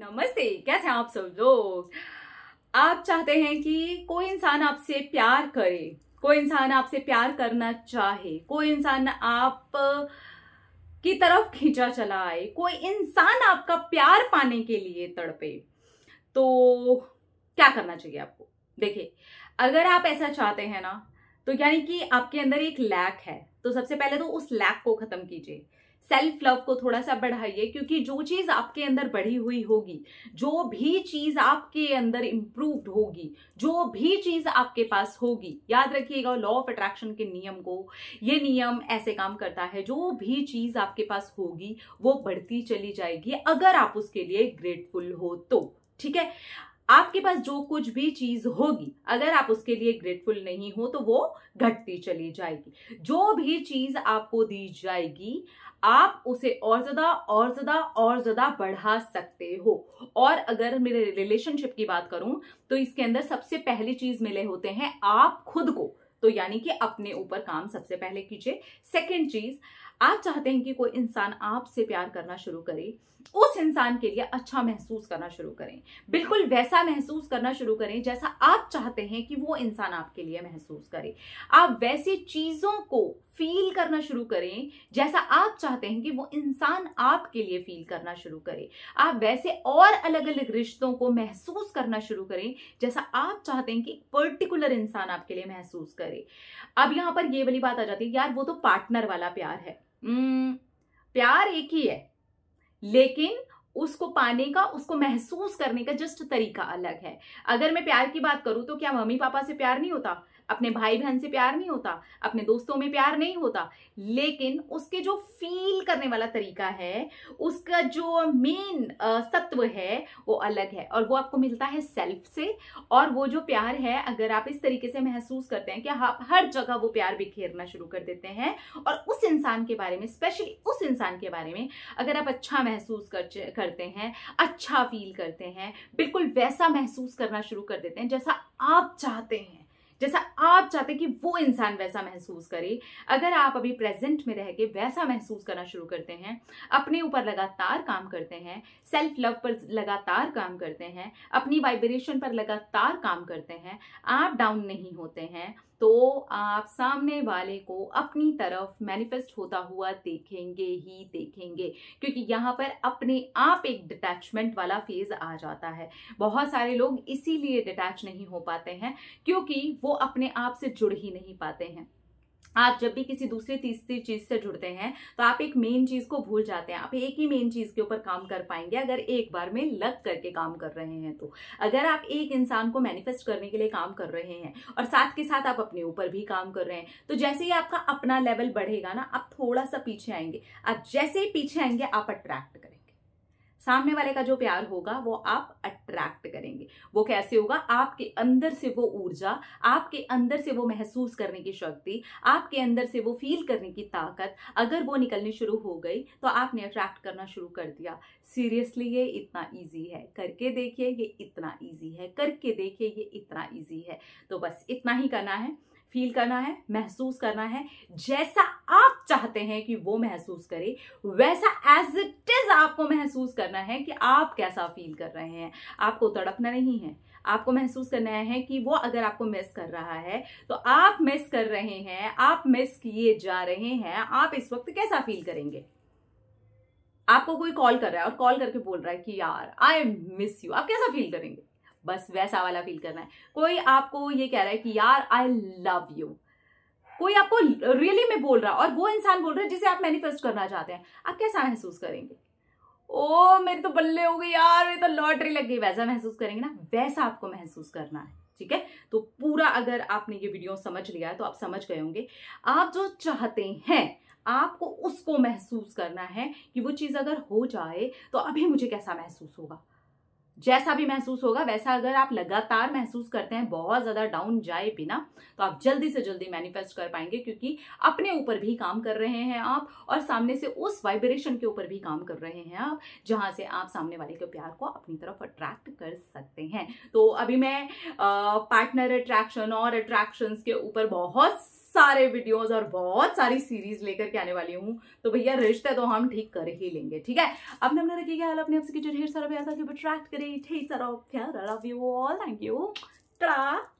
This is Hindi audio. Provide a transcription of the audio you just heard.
नमस्ते कैसे हैं आप सब लोग आप चाहते हैं कि कोई इंसान आपसे प्यार करे कोई इंसान आपसे प्यार करना चाहे कोई इंसान आप की तरफ खींचा चला आए कोई इंसान आपका प्यार पाने के लिए तड़पे तो क्या करना चाहिए आपको देखिए अगर आप ऐसा चाहते हैं ना तो यानी कि आपके अंदर एक लैक है तो सबसे पहले तो उस लैक को खत्म कीजिए सेल्फ लव को थोड़ा सा बढ़ाइए क्योंकि जो चीज़ आपके अंदर बढ़ी हुई होगी जो भी चीज़ आपके अंदर इम्प्रूव्ड होगी जो भी चीज़ आपके पास होगी याद रखिएगा लॉ ऑफ अट्रैक्शन के नियम को ये नियम ऐसे काम करता है जो भी चीज़ आपके पास होगी वो बढ़ती चली जाएगी अगर आप उसके लिए ग्रेटफुल हो तो ठीक है आपके पास जो कुछ भी चीज होगी अगर आप उसके लिए ग्रेटफुल नहीं हो तो वो घटती चली जाएगी जो भी चीज आपको दी जाएगी आप उसे और ज्यादा और ज्यादा और ज्यादा बढ़ा सकते हो और अगर मेरे रिलेशनशिप की बात करूं तो इसके अंदर सबसे पहली चीज मिले होते हैं आप खुद को तो यानी कि अपने ऊपर काम सबसे पहले कीजिए सेकेंड चीज आप चाहते हैं कि कोई इंसान आपसे प्यार करना शुरू करे उस इंसान के लिए अच्छा महसूस करना शुरू करें बिल्कुल वैसा महसूस करना शुरू करें जैसा आप चाहते हैं कि वो इंसान आपके लिए महसूस करे आप वैसी चीज़ों को फील करना शुरू करें जैसा आप चाहते हैं कि वो इंसान आपके लिए फील करना शुरू करे आप वैसे और अलग अलग रिश्तों को महसूस करना शुरू करें जैसा आप चाहते हैं कि पर्टिकुलर इंसान आपके लिए महसूस करे अब यहां पर ये वाली बात आ जाती है यार वो तो पार्टनर वाला प्यार है हम्म, प्यार एक ही है लेकिन उसको पाने का उसको महसूस करने का जस्ट तरीका अलग है अगर मैं प्यार की बात करूं तो क्या मम्मी पापा से प्यार नहीं होता अपने भाई बहन से प्यार नहीं होता अपने दोस्तों में प्यार नहीं होता लेकिन उसके जो फील करने वाला तरीका है उसका जो मेन सत्व है वो अलग है और वो आपको मिलता है सेल्फ से और वो जो प्यार है अगर आप इस तरीके से महसूस करते हैं कि आप हर जगह वो प्यार बिखेरना शुरू कर देते हैं और उस इंसान के बारे में स्पेशली उस इंसान के बारे में अगर आप अच्छा महसूस कर, करते हैं अच्छा फील करते हैं बिल्कुल वैसा महसूस करना शुरू कर देते हैं जैसा आप चाहते हैं जैसा आप चाहते कि वो इंसान वैसा महसूस करे अगर आप अभी प्रेजेंट में रह के वैसा महसूस करना शुरू करते हैं अपने ऊपर लगातार काम करते हैं सेल्फ लव पर लगातार काम करते हैं अपनी वाइब्रेशन पर लगातार काम करते हैं आप डाउन नहीं होते हैं तो आप सामने वाले को अपनी तरफ मैनिफेस्ट होता हुआ देखेंगे ही देखेंगे क्योंकि यहाँ पर अपने आप एक डिटैचमेंट वाला फेज आ जाता है बहुत सारे लोग इसीलिए डिटैच नहीं हो पाते हैं क्योंकि वो अपने आप से जुड़ ही नहीं पाते हैं आप जब भी किसी दूसरी तीसरी चीज से जुड़ते हैं तो आप एक मेन चीज को भूल जाते हैं आप एक ही मेन चीज के ऊपर काम कर पाएंगे अगर एक बार में लग करके काम कर रहे हैं तो अगर आप एक इंसान को मैनिफेस्ट करने के लिए काम कर रहे हैं और साथ के साथ आप अपने ऊपर भी काम कर रहे हैं तो जैसे ही आपका अपना लेवल बढ़ेगा ना आप थोड़ा सा पीछे आएंगे आप जैसे ही पीछे आएंगे आप अट्रैक्ट सामने वाले का जो प्यार होगा वो आप अट्रैक्ट करेंगे वो कैसे होगा आपके अंदर से वो ऊर्जा आपके अंदर से वो महसूस करने की शक्ति आपके अंदर से वो फील करने की ताकत अगर वो निकलनी शुरू हो गई तो आपने अट्रैक्ट करना शुरू कर दिया सीरियसली ये इतना ईजी है करके देखिए ये इतना ईजी है करके देखिए ये इतना ईजी है तो बस इतना ही करना है फील करना है महसूस करना है जैसा आप चाहते हैं कि वो महसूस करे वैसा एज इट इज आपको महसूस करना है कि आप कैसा फील कर रहे हैं आपको तड़पना नहीं है आपको महसूस करना है कि वो अगर आपको मिस कर रहा है तो आप मिस कर रहे हैं आप मिस किए जा रहे हैं आप इस वक्त कैसा फील करेंगे आपको कोई कॉल कर रहा है और कॉल करके बोल रहा है कि यार आई मिस यू आप कैसा फील करेंगे बस वैसा वाला फील करना है कोई आपको ये कह रहा है कि यार आई लव यू कोई आपको रियली में बोल रहा है और वो इंसान बोल रहा है जिसे आप मैनिफेस्ट करना चाहते हैं आप कैसा महसूस करेंगे ओ मेरी तो बल्ले हो गई यार मेरी तो लॉटरी लग गई वैसा महसूस करेंगे ना वैसा आपको महसूस करना है ठीक है तो पूरा अगर आपने ये वीडियो समझ लिया है तो आप समझ गए होंगे आप जो चाहते हैं आपको उसको महसूस करना है कि वो चीज़ अगर हो जाए तो अभी मुझे कैसा महसूस होगा जैसा भी महसूस होगा वैसा अगर आप लगातार महसूस करते हैं बहुत ज़्यादा डाउन जाए बिना तो आप जल्दी से जल्दी मैनिफेस्ट कर पाएंगे क्योंकि अपने ऊपर भी काम कर रहे हैं आप और सामने से उस वाइब्रेशन के ऊपर भी काम कर रहे हैं आप जहां से आप सामने वाले के प्यार को अपनी तरफ अट्रैक्ट कर सकते हैं तो अभी मैं पार्टनर अट्रैक्शन और अट्रैक्शन के ऊपर बहुत सारे वीडियोस और बहुत सारी सीरीज लेकर के आने वाली हूँ तो भैया रिश्ते तो हम ठीक कर ही लेंगे ठीक है अपने अपने रखिएगा हाल अपने आपसे ढेर सारा प्यासा के अट्रैक्ट करें ढेर सारा प्यार love you all thank you टा